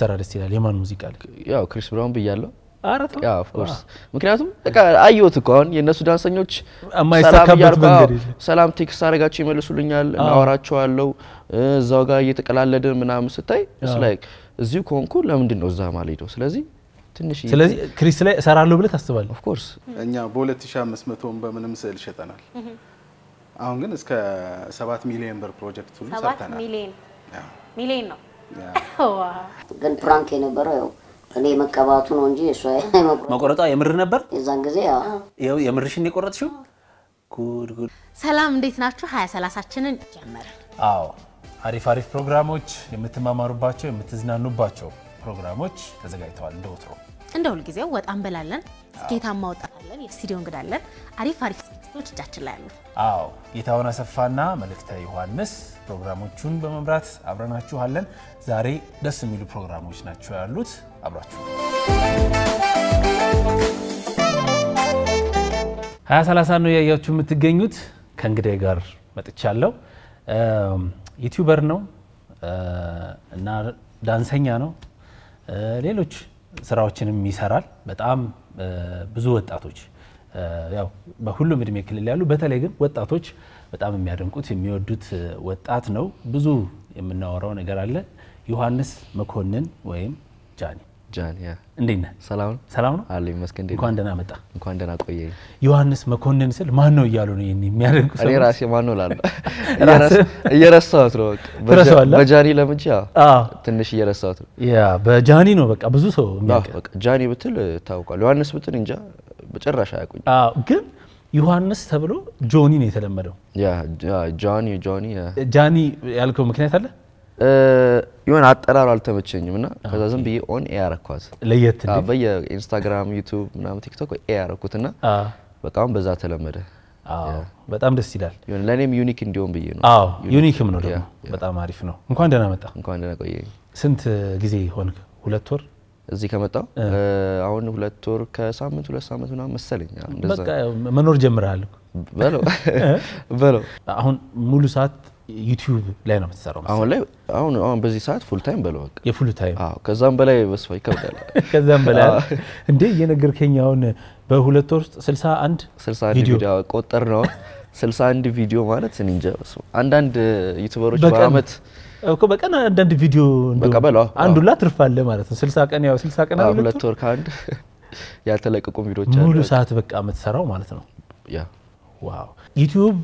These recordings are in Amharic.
ብትሰራ ደስ ይላል? የማን ሙዚቃ ላይ? ያው ክሪስ ብራውን ብያለሁ። ኦፍኮርስ ምክንያቱም በቃ አየሁት እኮ አሁን የእነሱ ዳንሰኞች ሰላም ቴክስት አደርጋቸው ይመልሱልኛል፣ እናወራቸዋለሁ እዛው ጋር እየተቀላለድን ምናምን ስታይ ላይክ እዚሁ ከሆንኩ ለምንድን ነው እዛ ማልሄደው? ስለዚህ ትንሽ ስለዚህ ክሪስ ላይ እሰራለሁ ብለህ ታስባለህ? ኮርስ እኛ በ2500 በምንም ስዕል ሸጠናል። አሁን ግን እስከ 7 ሚሊዮን ብር ፕሮጀክት ሁሉ ሰርተናል። ሚሊዮን ነው ግን ፕራንክ የነበረው ያው እኔ መቀባቱ ነው እንጂ እሷ መቆረጧ የምር ነበር። የዛን ጊዜ ይኸው የምርሽን የቆረጥሽው። ጉድ ጉድ። ሰላም፣ እንዴት ናችሁ? ሀያ ሰላሳችንን ጀመር። አዎ፣ አሪፍ አሪፍ ፕሮግራሞች፣ የምትማማሩባቸው የምትዝናኑባቸው ፕሮግራሞች ተዘጋጅተዋል። እንደ ወትሮ እንደ ሁልጊዜው ወጣ እንበላለን። ስኬታማ ወጣት የስቱዲዮ እንግዳለን፣ አሪፍ አሪፍ ዝግጅቶች እጃችን ላይ አሉ። አዎ ጌታሁን አሰፋና መልእክተ ዮሐንስ ፕሮግራሞቹን በመምራት አብረናችኋለን። ዛሬ ደስ የሚሉ ፕሮግራሞች ናቸው ያሉት። አብራችሁ 2030 ነው ያያችሁ የምትገኙት። ከእንግዳዬ ጋር መጥቻለሁ። ዩቲዩበር ነው እና ዳንሰኛ ነው። ሌሎች ስራዎችንም ይሰራል። በጣም ብዙ ወጣቶች ያው በሁሉም እድሜ ክልል ያሉ በተለይ ግን ወጣቶች በጣም የሚያደንቁት የሚወዱት ወጣት ነው። ብዙ የምናወራው ነገር አለ። ዮሐንስ መኮንን ወይም ጃኒ ጃኒ፣ እንዴት ነህ? ሰላም ሰላም ነው አለ ይመስገን። እንኳን ደህና መጣ፣ እንኳን ደህና ቆየ። ዮሐንስ መኮንን ስል ማን ነው እያሉ ነው ይህን የሚያደንቁ እኔ ራሴ ማን ነው ላለ እየረሳሁት ነው። ትረሳዋለህ? በጃኒ ለምጄ ትንሽ እየረሳሁት ነው። ያ በጃኒ ነው በቃ ብዙ ሰው ጃኒ ብትል ታውቋል። ዮሐንስ ብትል እንጃ በጭራሽ አያውቁኝ። ግን ዮሐንስ ተብሎ ጆኒ ነው የተለመደው። ጆኒ ጆኒ ጃኒ ያልከው ምክንያት አለ? የሆነ አጠራሩ አልተመቸኝም እና ከዛ ዝም ብዬ ኦን ኤ ያረኳት ለየት በየኢንስታግራም ዩቱብ ምናምን ቲክቶክ ኤ ያረኩት እና በቃም በዛ ተለመደ። በጣም ደስ ይላል። ለእኔም ዩኒክ እንዲሆን ብዬ ነው። አዎ ዩኒክም ነው ደግሞ በጣም አሪፍ ነው። እንኳን ደህና መጣ። እንኳን ደህና ቆየ። ስንት ጊዜ ሆንክ? ሁለት ወር እዚህ ከመጣው አሁን ሁለት ወር ከሳምንት ሁለት ሳምንት ምናምን መሰለኝ። በቃ መኖር ጀምረሃል በለው በለው። አሁን ሙሉ ሰዓት ዩቲዩብ ላይ ነው የምትሰራው? አሁን ላይ አሁን አሁን በዚህ ሰዓት ፉል ታይም በለው በቃ የፉል ታይም። አዎ ከዛም በላይ በስፋ ይከብዳል። ከዛም በላይ እንዴ የነገርከኝ አሁን በሁለት ወር ውስጥ 61 61 ቪዲዮ ቆጠር ነው 61 ቪዲዮ ማለት እንጃ አንዳንድ ዩቲዩበሮች በአመት እኮ በቀን አንዳንድ ቪዲዮ አንዱ ላ ትርፋለ ማለት ነው። ስልሳ ቀን ያው ስልሳ ቀን ሁለት ወር ከአንድ ያልተለቀቁ ቪዲዮች ሙሉ ሰዓት በቃ የምትሰራው ማለት ነው። ዋው ዩቲዩብ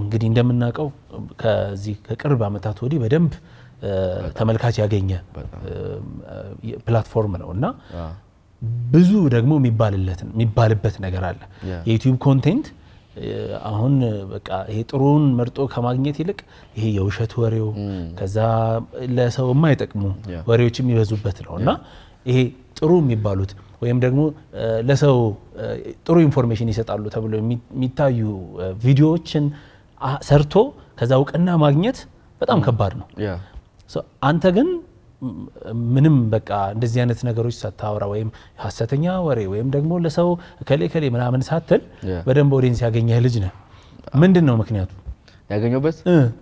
እንግዲህ እንደምናውቀው ከዚህ ከቅርብ ዓመታት ወዲህ በደንብ ተመልካች ያገኘ ፕላትፎርም ነው እና ብዙ ደግሞ የሚባልበት ነገር አለ የዩቲዩብ ኮንቴንት አሁን በቃ ይሄ ጥሩን መርጦ ከማግኘት ይልቅ ይሄ የውሸት ወሬው ከዛ ለሰው የማይጠቅሙ ወሬዎች የሚበዙበት ነው እና ይሄ ጥሩ የሚባሉት ወይም ደግሞ ለሰው ጥሩ ኢንፎርሜሽን ይሰጣሉ ተብሎ የሚታዩ ቪዲዮዎችን ሰርቶ ከዛ እውቅና ማግኘት በጣም ከባድ ነው። አንተ ግን ምንም በቃ እንደዚህ አይነት ነገሮች ሳታወራ ወይም ሀሰተኛ ወሬ ወይም ደግሞ ለሰው ከሌ ከሌ ምናምን ሳትል በደንብ ኦዲንስ ያገኘህ ልጅ ነህ። ምንድን ነው ምክንያቱ? ያገኘበት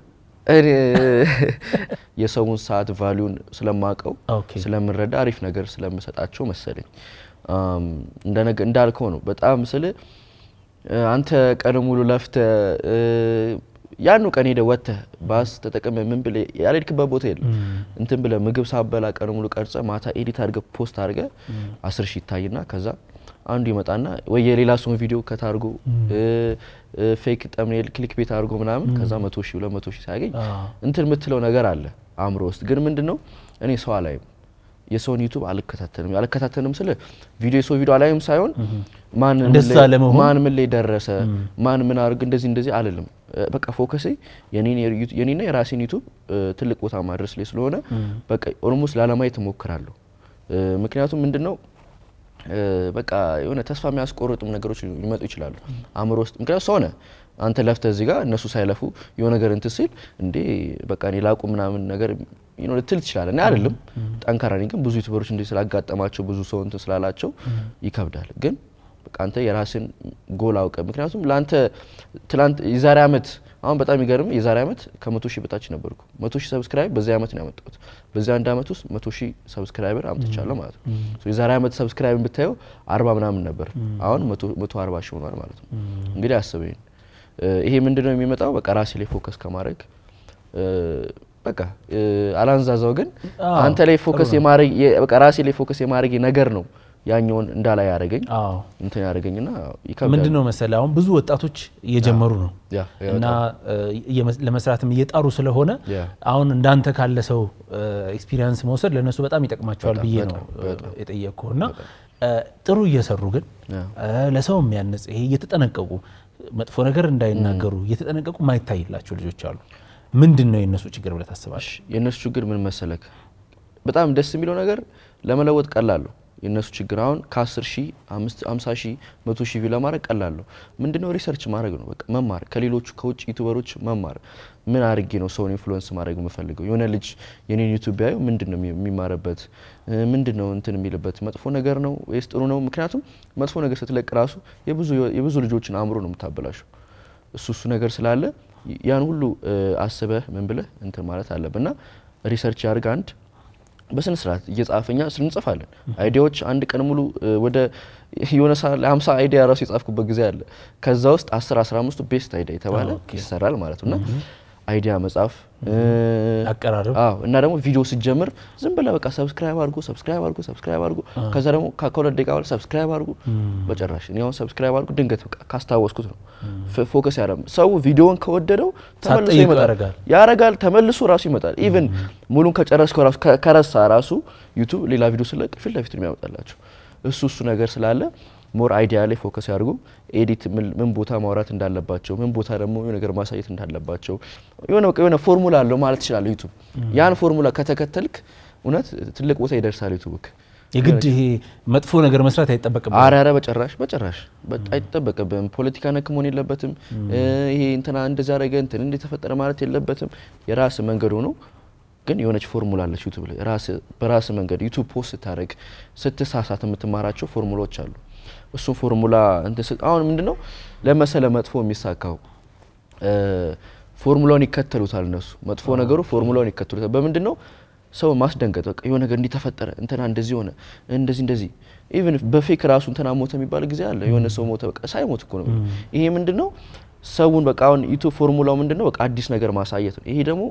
የሰውን ሰዓት ቫሊዩን ስለማቀው ስለምረዳ አሪፍ ነገር ስለምሰጣቸው መሰለኝ። እንዳልከው ነው በጣም ስል አንተ ቀን ሙሉ ለፍተ ያኑ ቀን ሄደ ወተ ባስ ተጠቀመ ምን ብለ ያልሄድክበት ቦታ የለም። እንትን ብለ ምግብ ሳበላ ቀን ሙሉ ቀርጸ ማታ ኤዲት አድርገ ፖስት አድርገ አስር ሺህ ይታይና ከዛ አንዱ ይመጣና ወይ የሌላ ሰውን ቪዲዮ ከታርጎ ፌክ ጠምኔል ክሊክ ቤት አድርጎ ምናምን ከዛ መቶ ሺህ ሁለት መቶ ሺህ ሳያገኝ እንትን የምትለው ነገር አለ አእምሮ ውስጥ ግን ምንድን ነው እኔ ሰው አላይም የሰውን ዩቱብ አልከታተልም። አልከታተልም ስለ ቪዲዮ የሰው ቪዲዮ አላይም ሳይሆን ማን ምን ላይ ደረሰ፣ ማን ምን አድርግ፣ እንደዚህ እንደዚህ አልልም። በቃ ፎከስ የኔና የራሴን ዩቱብ ትልቅ ቦታ ማድረስ ላይ ስለሆነ በቃ ኦልሞስት ላለማየት እሞክራለሁ። ምክንያቱም ምንድን ነው በቃ የሆነ ተስፋ የሚያስቆርጡም ነገሮች ሊመጡ ይችላሉ አእምሮ ውስጥ ምክንያቱ ሰው ነህ አንተ ለፍተ እዚህ ጋር እነሱ ሳይለፉ የሆነ ነገር እንትን ሲል እንዴ በቃ እኔ ላቁ ምናምን ነገር ልትል ትችላለህ። እኔ አይደለም ጠንካራ ነኝ፣ ግን ብዙ ዩቱበሮች እንዲህ ስላጋጠማቸው ብዙ ሰው እንትን ስላላቸው ይከብዳል። ግን በቃ አንተ የራስን ጎል አውቀ። ምክንያቱም ለአንተ ትላንት የዛሬ አመት አሁን በጣም ይገርም የዛሬ አመት ከመቶ ሺህ በታች ነበርኩ። መቶ ሺህ ሰብስክራይብ በዚህ አመት ነው ያመጣሁት። በዚህ አንድ አመት ውስጥ መቶ ሺህ ሰብስክራይበር አምጥቻለሁ ማለት ነው። የዛሬ አመት ሰብስክራይብ ብታየው አርባ ምናምን ነበር፣ አሁን መቶ አርባ ሺህ ሆኗል ማለት ነው። እንግዲህ አስበኝ ይሄ ነው የሚመጣው? በቃ ራሴ ላይ ፎከስ ከማድረግ በቃ አላንዛዛው ግን አንተ ላይ ፎከስ የማድረግ በቃ ራሴ ላይ ፎከስ የማድረግ ነገር ነው ያኛውን እንዳላይ ያደረገኝ እንትን ያደረገኝ ና ምንድን ነው መሰለህ አሁን ብዙ ወጣቶች እየጀመሩ ነው እና ለመስራትም እየጣሩ ስለሆነ አሁን እንዳንተ ካለ ሰው ኤክስፒሪንስ መውሰድ ለእነሱ በጣም ይጠቅማቸዋል ብዬ ነው የጠየቅኩ እና ጥሩ እየሰሩ ግን ለሰው የሚያነጽ ይሄ እየተጠነቀቁ መጥፎ ነገር እንዳይናገሩ እየተጠነቀቁ ማይታይላቸው ልጆች አሉ። ምንድን ነው የእነሱ ችግር ብለህ ታስባለህ? የእነሱ ችግር ምን መሰለክ፣ በጣም ደስ የሚለው ነገር ለመለወጥ ቀላሉ የእነሱ ችግር አሁን ከ10 ሺህ 50 ሺህ 100 ቪው ለማድረግ ቀላል ነው። ምንድነው ሪሰርች ማድረግ ነው። በቃ መማር ከሌሎቹ ከውጭ ዩቱበሮች መማር። ምን አድርጌ ነው ሰውን ኢንፍሉዌንስ ማድረግ የምፈልገው? የሆነ ልጅ የኔን ዩቱብ ቢያዩ ምንድነው የሚማርበት? ምንድነው እንትን የሚልበት? መጥፎ ነገር ነው ወይስ ጥሩ ነው? ምክንያቱም መጥፎ ነገር ስትለቅ ራሱ የብዙ ልጆችን አእምሮ ነው የምታበላሸው። እሱ እሱ ነገር ስላለ ያን ሁሉ አስበህ ምን ብለህ እንትን ማለት አለብና ሪሰርች ያርግ አንድ በስነ ስርዓት እየጻፈኛ ስንጽፋለን አይዲያዎች አንድ ቀን ሙሉ ወደ የሆነ ሰዓት ላይ ሀምሳ አይዲያ ራሱ የጻፍኩበት ጊዜ አለ። ከዛ ውስጥ አስር አስራ አምስቱ ቤስት አይዲያ የተባለ ይሰራል ማለት ነው እና አይዲያ መጻፍ አቀራረብ። አዎ እና ደግሞ ቪዲዮ ስጀምር ዝም ብለህ በቃ ሰብስክራይብ አድርጉ ሰብስክራይብ አድርጉ ሰብስክራይብ አድርጉ፣ ከዛ ደግሞ ከሁለት ደቂቃ በኋላ ሰብስክራይብ አድርጉ። በጭራሽ እኔ አሁን ሰብስክራይብ አድርጉ ድንገት በቃ ካስታወስኩት ነው ፎከስ ያረ ሰው ቪዲዮን ከወደደው ተመልሶ ይመጣል ያረጋል፣ ተመልሶ ራሱ ይመጣል። ኢቭን ሙሉን ከጨረስከው ራሱ ከረሳ ራሱ ዩቱብ ሌላ ቪዲዮ ስለቅ ፊት ለፊት የሚያመጣላቸው። እሱ እሱ ነገር ስላለ ሞር አይዲያ ላይ ፎከስ ያድርጉ። ኤዲት ምን ቦታ ማውራት እንዳለባቸው፣ ምን ቦታ ደግሞ ነገር ማሳየት እንዳለባቸው የሆነ በቃ የሆነ ፎርሙላ አለው ማለት ይችላል ዩቱብ። ያን ፎርሙላ ከተከተልክ እውነት ትልቅ ቦታ ይደርሳል ዩቱብክ። የግድ ይሄ መጥፎ ነገር መስራት አይጠበቅብም። አረ አረ በጭራሽ በጭራሽ አይጠበቅብም። ፖለቲካ ነክ መሆን የለበትም። ይሄ እንትና እንደዛ አረገ እንትን እንደተፈጠረ ማለት የለበትም። የራስ መንገድ ሆኖ ግን የሆነች ፎርሙላ አለች ዩቱብ ላይ በራስ መንገድ ዩቱብ ፖስት ስታደረግ ስትሳሳት የምትማራቸው ፎርሙላዎች አሉ። እሱን ፎርሙላ አሁን ምንድን ነው ለመሰለ መጥፎ የሚሳካው ፎርሙላውን ይከተሉታል እነሱ። መጥፎ ነገሩ ፎርሙላውን ይከተሉታል። በምንድን ነው ሰው ማስደንገጥ በቃ የሆነ ነገር እንዲተፈጠረ እንትና እንደዚህ ሆነ እንደዚህ እንደዚህ ኢቨን በፌክ ራሱ እንትና ሞተ የሚባል ጊዜ አለ። የሆነ ሰው ሞተ በቃ ሳይሞት እኮ ነው። ይሄ ምንድን ነው ሰውን በቃ አሁን ዩቱብ ፎርሙላው ምንድን ነው በቃ አዲስ ነገር ማሳየት ነው። ይሄ ደግሞ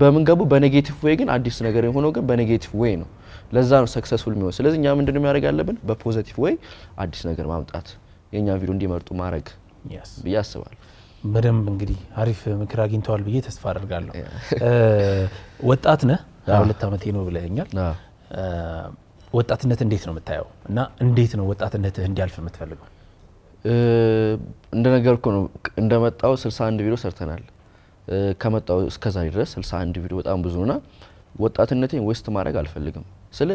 በምንገቡ በኔጌቲቭ ዌይ ግን አዲስ ነገር የሆነው ግን በኔጌቲቭ ዌይ ነው። ለዛ ነው ሰክሰስፉል የሚሆን። ስለዚህ እኛ ምንድነው የሚያደርግ ያለብን በፖዘቲቭ ዌይ አዲስ ነገር ማምጣት የእኛ ቪዲዮ እንዲመርጡ ማድረግ ብዬ አስባለሁ። በደንብ እንግዲህ አሪፍ ምክር አግኝተዋል ብዬ ተስፋ አደርጋለሁ። ወጣት ነህ፣ ሁለት ዓመቴ ነው ብለኛል። ወጣትነት እንዴት ነው የምታየው እና እንዴት ነው ወጣትነትህ እንዲያልፍ የምትፈልገው? እንደነገርኩ ነው እንደመጣው 61 ቪዲዮ ሰርተናል። ከመጣው እስከዛሬ ድረስ 61 ቪዲዮ በጣም ብዙ ነውና ወጣትነቴን ዌስት ማድረግ አልፈልግም። ስለ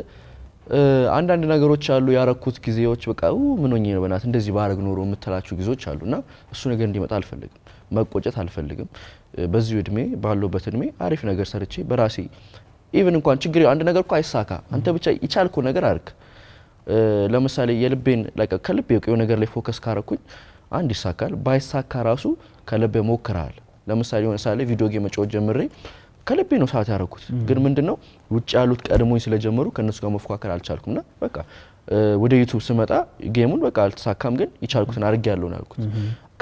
አንዳንድ ነገሮች አሉ ያረኩት ጊዜዎች በቃ ምን ሆኜ ነው በናት እንደዚህ ባረግ ኖሮ የምትላችሁ ጊዜዎች አሉ እና እሱ ነገር እንዲመጣ አልፈልግም። መቆጨት አልፈልግም። በዚሁ እድሜ ባለውበት እድሜ አሪፍ ነገር ሰርቼ በራሴ ኢቨን እንኳን ችግር አንድ ነገር እኮ አይሳካ፣ አንተ ብቻ የቻልኩ ነገር አርክ። ለምሳሌ የልቤን ከልቤ የሆነ ነገር ላይ ፎከስ ካረኩኝ አንድ ይሳካል፣ ባይሳካ ራሱ ከልቤ ሞክረሃል ለምሳሌ የሆነ ሳለ ቪዲዮ ጌም መጫወት ጀምሬ ከልቤ ነው ሰዓት ያደረኩት። ግን ምንድነው ውጭ ያሉት ቀድሞኝ ስለጀመሩ ከእነሱ ጋር መፎካከር አልቻልኩም በቃ ወደ ዩቱብ ስመጣ ጌሙን በቃ አልተሳካም፣ ግን የቻልኩትን አድርጌ ነው አልኩት።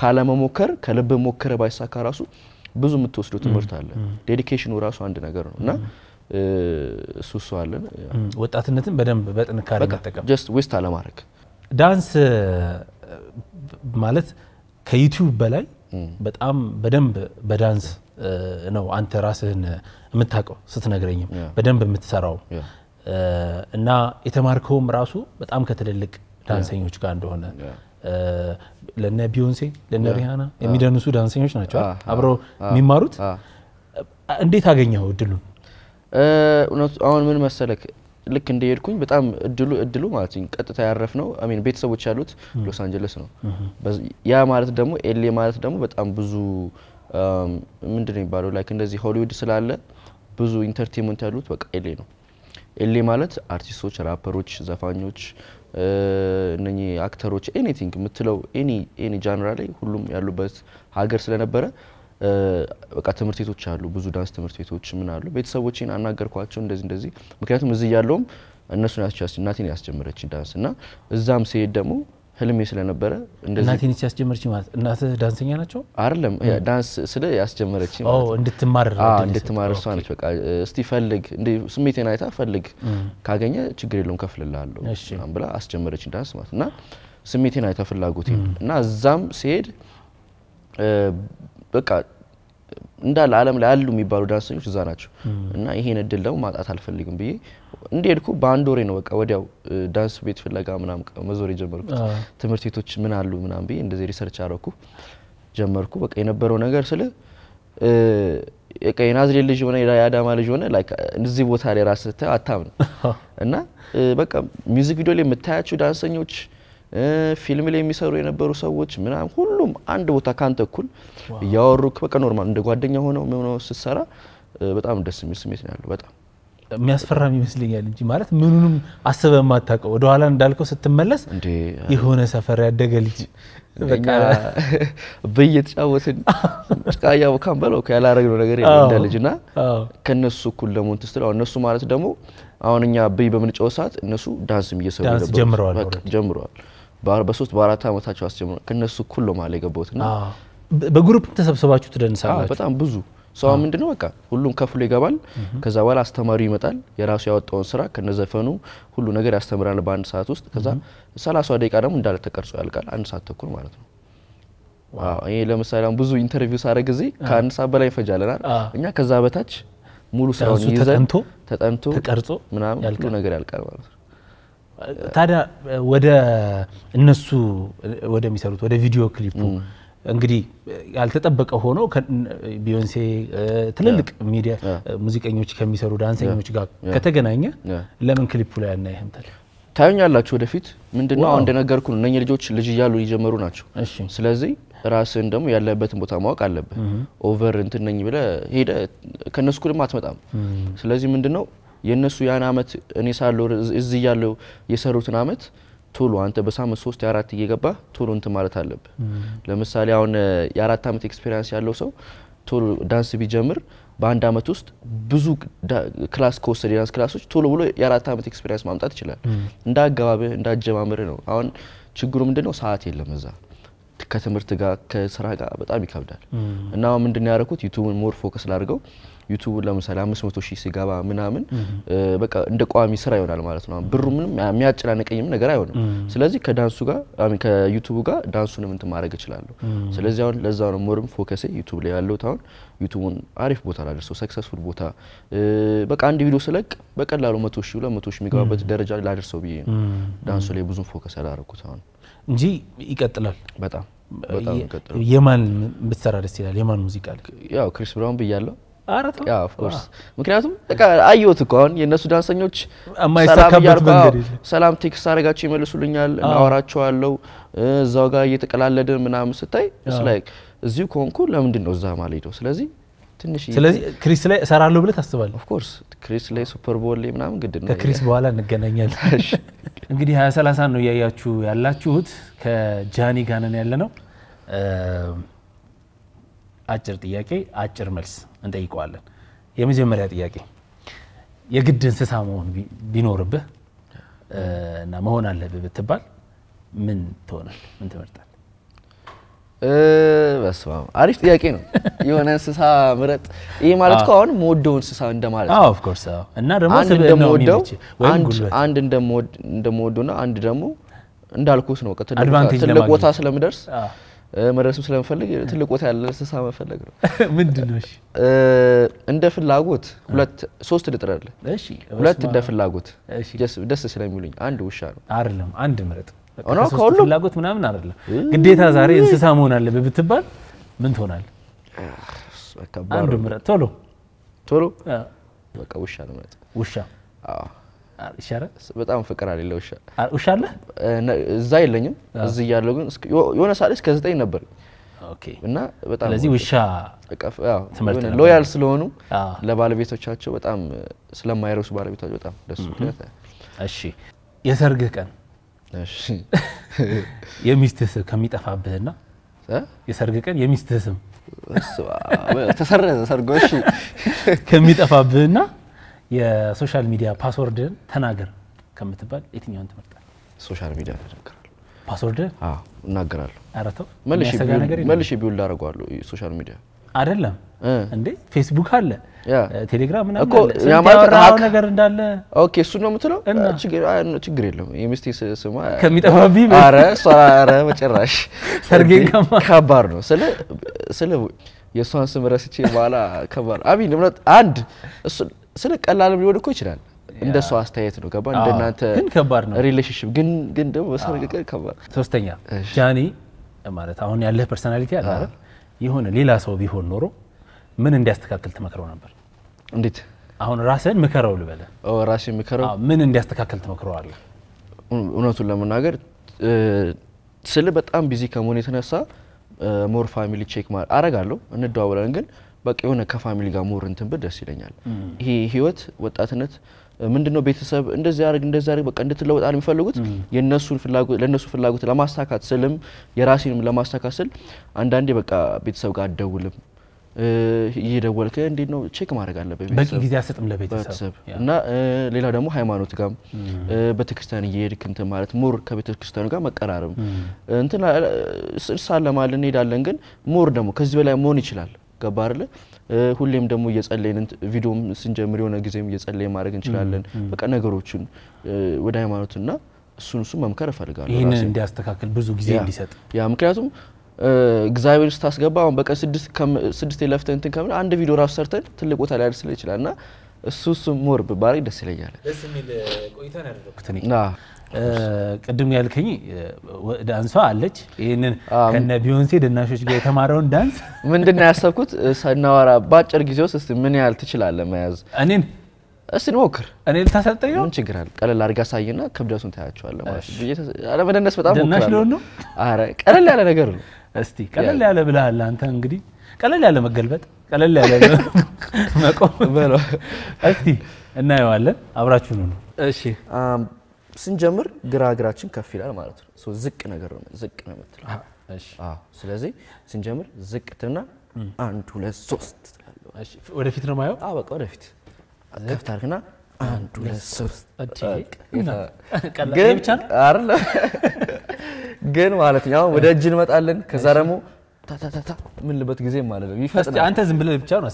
ካለመሞከር ከልብ ሞከረ ባይሳካ ራሱ ብዙ የምትወስዱ ትምህርት አለ። ዴዲኬሽኑ ራሱ አንድ ነገር ነው እና እሱ እሱ አለን። ወጣትነትን በደንብ በጥንካሬ መጠቀም ጀስት ዌስት አለማድረግ። ዳንስ ማለት ከዩቲዩብ በላይ በጣም በደንብ በዳንስ ነው አንተ ራስህን የምታውቀው ስትነግረኝም በደንብ የምትሰራው እና የተማርከውም ራሱ በጣም ከትልልቅ ዳንሰኞች ጋር እንደሆነ ለነ ቢዮንሴ ለነ ሪሃና የሚደንሱ ዳንሰኞች ናቸው አብረው የሚማሩት። እንዴት አገኘው እድሉን? እውነቱ አሁን ምን መሰለክ ልክ እንደሄድኩኝ በጣም እድሉ እድሉ ማለት ቀጥታ ያረፍ ነው አሚን ቤተሰቦች ያሉት ሎስ አንጀለስ ነው። ያ ማለት ደግሞ ኤሌ ማለት ደግሞ በጣም ብዙ ምንድን ነው የሚባለው ላይክ እንደዚህ ሆሊውድ ስላለ ብዙ ኢንተርቴንመንት ያሉት በቃ ኤሌ ነው። ኤሌ ማለት አርቲስቶች፣ ራፐሮች፣ ዘፋኞች እነኚህ አክተሮች ኤኒቲንግ የምትለው ኒ ኤኒ ጃንራ ላይ ሁሉም ያሉበት ሀገር ስለነበረ በቃ ትምህርት ቤቶች አሉ፣ ብዙ ዳንስ ትምህርት ቤቶች ምን አሉ። ቤተሰቦቼን አናገርኳቸው እንደዚህ እንደዚህ። ምክንያቱም እዚህ ያለውም እነሱ እናቴን ያስጀመረችኝ ዳንስ እና እዛም ሲሄድ ደግሞ ህልሜ ስለነበረ እናቴን ያስጀመረች ማለት እናት ዳንሰኛ ናቸው አይደለም? ዳንስ ስለ ያስጀመረች እንድትማር እንድትማር እሷ ነች። በቃ እስቲ ፈልግ ስሜቴን አይታ ፈልግ፣ ካገኘ ችግር የለውም ከፍልልሃለሁ ብላ አስጀመረች ዳንስ ማለት እና ስሜቴን አይታ ፍላጎቴ እና እዛም ሲሄድ በቃ እንዳለ አለም ላይ አሉ የሚባሉ ዳንሰኞች እዛ ናቸው እና ይሄን እድል ደግሞ ማጣት አልፈልግም ብዬ እንደሄድኩ በአንድ ወሬ ነው በቃ ወዲያው ዳንስ ቤት ፍለጋ ምናም መዞር የጀመርኩት። ትምህርት ቤቶች ምን አሉ ምናም ብዬ እንደዚህ ሪሰርች አረኩ ጀመርኩ። በቃ የነበረው ነገር ስለ የናዝሬት ልጅ ሆነ የአዳማ ልጅ ሆነ እዚህ ቦታ ላይ ራስህ አታምንም እና በቃ ሚውዚክ ቪዲዮ ላይ የምታያቸው ዳንሰኞች ፊልም ላይ የሚሰሩ የነበሩ ሰዎች ምናም ሁሉም አንድ ቦታ ካንተ እኩል እያወሩ በቃ ኖርማል እንደ ጓደኛ ሆነው ሆነ ስትሰራ በጣም ደስ የሚል ስሜት ነው ያለው። በጣም የሚያስፈራም ይመስለኛል እንጂ ማለት ምኑንም አስበህ የማታውቀው ወደኋላ እንዳልከው ስትመለስ የሆነ ሰፈር ያደገ ልጅ ብይ የተጫወትን ጭቃ እያቦካን በለው ያላረግነው ነገር እንደ ልጅ ና ከእነሱ እኩል ለመሆን ትስትል እነሱ ማለት ደግሞ አሁን እኛ ብይ በምንጫወት ሰዓት እነሱ ዳንስም እየሰሩ ጀምረዋል ጀምረዋል በሶስት በአራት ዓመታቸው አስጀምሮ ከእነሱ እኩል ነው ማለት የገባሁትና በግሩፕ ተሰብስባችሁ ትደንሳላችሁ? በጣም ብዙ ሰው ምንድነው በቃ ሁሉም ከፍሎ ይገባል። ከዛ በኋላ አስተማሪው ይመጣል። የራሱ ያወጣውን ስራ ከነዘፈኑ ሁሉ ነገር ያስተምራል በአንድ ሰዓት ውስጥ። ከዛ ሰላሳ ደቂቃ ደግሞ እንዳለ ተቀርጾ ያልቃል። አንድ ሰዓት ተኩል ማለት ነው። ይሄ ለምሳሌ አሁን ብዙ ኢንተርቪው ሳደርግ ጊዜ ከአንድ ሰዓት በላይ ይፈጃለናል። እኛ ከዛ በታች ሙሉ ስራውን ይዘን ተጠንቶ ተቀርጾ ምናምን ሁሉ ነገር ያልቃል ማለት ነው። ታዲያ ወደ እነሱ ወደሚሰሩት ወደ ቪዲዮ ክሊፑ እንግዲህ ያልተጠበቀ ሆኖ ቢዮንሴ ትልልቅ ሚዲያ ሙዚቀኞች ከሚሰሩ ዳንሰኞች ጋር ከተገናኘ ለምን ክሊፑ ላይ አናይህም? ታዩኛላችሁ ወደፊት። ምንድነው አሁን እንደነገርኩ ነው፣ እነኚህ ልጆች ልጅ እያሉ እየጀመሩ ናቸው። ስለዚህ ራስን ደግሞ ያለበትን ቦታ ማወቅ አለብህ። ኦቨር እንትን ነኝ ብለህ ሄደህ ከእነሱ እኩልም አትመጣም። ስለዚህ ምንድነው የእነሱ ያን አመት እኔ ሳለሁ እዚህ እያለሁ የሰሩትን አመት ቶሎ አንተ በሳምንት ሶስት የአራት እየገባ ቶሎ እንት ማለት አለብ። ለምሳሌ አሁን የአራት አመት ኤክስፔሪንስ ያለው ሰው ቶሎ ዳንስ ቢጀምር በአንድ አመት ውስጥ ብዙ ክላስ ከወሰደ የዳንስ ክላሶች ቶሎ ብሎ የአራት አመት ኤክስፔሪንስ ማምጣት ይችላል። እንደ አገባብህ እንደ አጀማመር ነው። አሁን ችግሩ ነው? ሰዓት የለም እዛ ከትምህርት ጋር ከስራ ጋር በጣም ይከብዳል። እና ምንድን ያደረኩት ዩቱብን ሞር ፎከስ ላድርገው ዩቱብ ለምሳሌ አምስት መቶ ሺህ ሲገባ ምናምን በቃ እንደ ቋሚ ስራ ይሆናል ማለት ነው። ብሩ ምንም የሚያጨናንቀኝም ነገር አይሆንም። ስለዚህ ከዳንሱ ጋር ከዩቱቡ ጋር ዳንሱንም እንትን ማድረግ እችላለሁ። ስለዚህ አሁን ለዛ ነው ሞርም ፎከሴ ዩቱብ ላይ ያለሁት። አሁን ዩቱቡን አሪፍ ቦታ ላደርሰው፣ ሰክሰስፉል ቦታ በቃ አንድ ቪዲዮ ስለቅ በቀላሉ መቶ ሺህ ሁለት መቶ ሺህ የሚገባበት ደረጃ ላደርሰው ብዬ ነው ዳንሱ ላይ ብዙም ፎከስ ያላደረኩት አሁን እንጂ ይቀጥላል በጣም በጣም የማን ብትሰራ ደስ ይላል? የማን ሙዚቃ ያው ክሪስ ብራውን ብያለሁ ምክንያቱም በቃ አየሁት እኮ አሁን የእነሱ ዳንሰኞች ሰላም ቴክስት አደርጋቸው ይመልሱልኛል፣ እናወራቸዋለሁ እዛው ጋር እየተቀላለድን ምናምን ስታይ ላይክ እዚሁ ከሆንኩ ለምንድን ነው እዛ ማለት ነው። ስለዚህ ትንሽ ስለዚህ ክሪስ ላይ እሰራለሁ ብለህ ታስባለህ? ኦፍኮርስ ክሪስ ላይ ሱፐር ቦል ላይ ምናምን ግድ ነው። ከክሪስ በኋላ እንገናኛለን። እንግዲህ ሀያ ሰላሳ ነው እያያችሁ ያላችሁት። ከጃኒ ጋር ነን ያለ ነው። አጭር ጥያቄ አጭር መልስ እንጠይቀዋለን። የመጀመሪያ ጥያቄ የግድ እንስሳ መሆን ቢኖርብህ እና መሆን አለብህ ብትባል ምን ትሆናል? ምን ትመርጣል? በስመ አብ አሪፍ ጥያቄ ነው። የሆነ እንስሳ ምረጥ። ይህ ማለት እኮ አሁን የምወደው እንስሳ እንደማለት ነው። ኦፍ እና ደግሞ እንደምወደው አንድ እንደምወደው እና አንድ ደግሞ እንዳልኩት ነው ትልቅ ቦታ ስለምደርስ መድረስም ስለምፈልግ ትልቅ ቦታ ያለ ስሳ መፈለግ ነው። ምንድን ነው? እንደ ፍላጎት ሁለት ሶስት ልጥር አለ። ሁለት እንደ ፍላጎት ደስ ስለሚሉኝ፣ አንድ ውሻ ነው አይደለም፣ አንድ ምረጥ። ከሁሉም ፍላጎት ምናምን አይደለም። ግዴታ ዛሬ እንስሳ መሆን አለ ብትባል ምን ትሆናል? አንድ ምረጥ። ቶሎ ቶሎ በቃ ውሻ ነው ምረጥ። ውሻ በጣም ፍቅር አለ ለውሻ። ውሻ አለ እዛ የለኝም። እዚህ እያለሁ ግን የሆነ ሰዓት እስከ ዘጠኝ ነበር እና በጣም ውሻ ሎያል ስለሆኑ ለባለቤቶቻቸው በጣም ስለማይረሱ ባለቤቶቻቸው በጣም ደስ እሺ የሰርግ ቀን የሚስትህ ስም ከሚጠፋብህና የሰርግ ቀን የሚስት ስም ተሰረዘ ሰርጎ ከሚጠፋብህና የሶሻል ሚዲያ ፓስወርድን ተናገር ከምትባል የትኛውን ትመርጣል? ሶሻል ሚዲያ ተናገር ፓስወርድ እናገራለሁ። አረተው ተው መልሼ ቢውል አደርገዋለሁ። ሶሻል ሚዲያ አይደለም እንዴ ፌስቡክ አለ፣ ቴሌግራም ምናምን ነገር እንዳለ ኦኬ፣ እሱ ነው የምትለው። ችግር የለም የሚስቴ ስማ ከሚጠፋብኝ ኧረ ኧረ በጭራሽ ሰርጌን ከባድ ነው ስለ ስለ የእሷን ስም ረስቼ በኋላ ከባድ አቢን እምነት አንድ ስለ ቀላልም ሊሆን እኮ ይችላል። እንደ ሰው አስተያየት ነው ገባ። እንደናንተ ግን ከባድ ነው ሪሌሽንሽፕ ግን ግን ደግሞ በሰረቀቀ ከባድ። ሶስተኛ ጃኒ ማለት አሁን ያለህ ፐርሰናሊቲ አለ አይደል? የሆነ ሌላ ሰው ቢሆን ኖሮ ምን እንዲያስተካክል ትመክረው ነበር? እንዴት አሁን ራስህን ምከረው ልበለ? ራሴን ምከረው ምን እንዲያስተካክል አለ? እውነቱን ለመናገር ስል በጣም ቢዚ ከመሆን የተነሳ ሞር ፋሚሊ ቼክ አረጋለሁ፣ እንደዋወላለን ግን በቃ የሆነ ከፋሚሊ ጋር ሞር እንትን ብል ደስ ይለኛል። ይሄ ህይወት ወጣትነት ምንድን ነው? ቤተሰብ እንደዚህ አድርግ እንደዚህ አድርግ በቃ እንድትለወጥ አለ የሚፈልጉት የነሱን ፍላጎት ለነሱ ፍላጎት ለማሳካት ስልም የራሴንም ለማሳካት ስል አንዳንዴ በቃ ቤተሰብ ጋር አደውልም እየደወልክ እንዴት ነው ቼክ ማድረግ አለብህ። በቂ ጊዜ አሰጥም ለቤተሰብ እና ሌላ ደግሞ ሃይማኖት ጋር ቤተክርስቲያን እየሄድክ እንትን ማለት ሞር ከቤተክርስቲያኑ ጋር መቀራረብ እንትን ሳለማል እንሄዳለን። ግን ሞር ደግሞ ከዚህ በላይ መሆን ይችላል። ገባ አይደለ? ሁሌም ደግሞ እየጸለይን ቪዲዮም ስንጀምር የሆነ ጊዜም እየጸለይ ማድረግ እንችላለን። በቃ ነገሮችን ወደ ሃይማኖትና እሱን እሱን መምከር እፈልጋለሁ። ይህንን እንዲያስተካክል ብዙ ጊዜ እንዲሰጥ ያ ምክንያቱም እግዚአብሔር ስታስገባ አሁን በቀን ስድስት የለፍተን እንትን ከምን አንድ ቪዲዮ ራሱ ሰርተን ትልቅ ቦታ ላይ ስለ ይችላል እና እሱ እሱ ሞር ባረግ ደስ ይለኛል። ደስ የሚል ቆይታ ነው ያደረኩት እኔ ቅድም ያልከኝ ዳንሷ አለች። ይህንን ከነ ቢዮንሴ ድናሾች ጋር የተማረውን ዳንስ ምንድን ነው ያሰብኩት ስናወራ በአጭር ጊዜ ውስጥ እስቲ ምን ያህል ትችላለህ መያዝ? እኔን እስቲ ሞክር። እኔ ልታሰጠኝ ምን ችግር አለ? ቀለል አድርጋ ሳይና ክብደቱን ታያቸዋለ ማለት በጣም ድናሽ ሊሆን ነው። አረ ቀለል ያለ ነገር ነው። እስቲ ቀለል ያለ ብለሃል አንተ እንግዲህ ቀለል ያለ መገልበጥ፣ ቀለል ያለ መቆም በለው። እስቲ እናየዋለን። አብራችሁኑ ነው። እሺ ስንጀምር ግራ እግራችን ከፍ ይላል ማለት ነው። ዝቅ ነገር ነው ዝቅ ነው የምትለው። ስለዚህ ስንጀምር ዝቅ ትና አንድ ሁለት ሶስት ወደፊት ነው ማየው። በቃ ወደፊት ከፍት አድርግና አንድ ሁለት ሶስት ግን ማለት ነው ወደ እጅ እንመጣለን። ከዛ ደግሞ ታታታታ ምንልበት ጊዜ ማለት ነው ይፈጥናል። አንተ ዝም ብለህ ብቻ ነው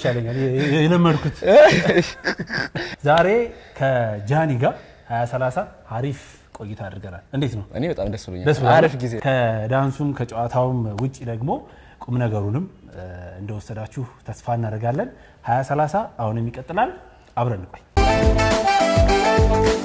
ይሻለኛል የለመድኩት። ዛሬ ከጃኒ ጋር 20 አሪፍ ቆይታ አድርገናል። እንዴት ነው? እኔ በጣም ደስ ብሎኛል። አሪፍ ጊዜ ከዳንሱም ከጨዋታውም ውጭ ደግሞ ቁም ነገሩንም እንደወሰዳችሁ ተስፋ እናደርጋለን። 20 አሁንም ይቀጥላል። አብረን እንቆይ።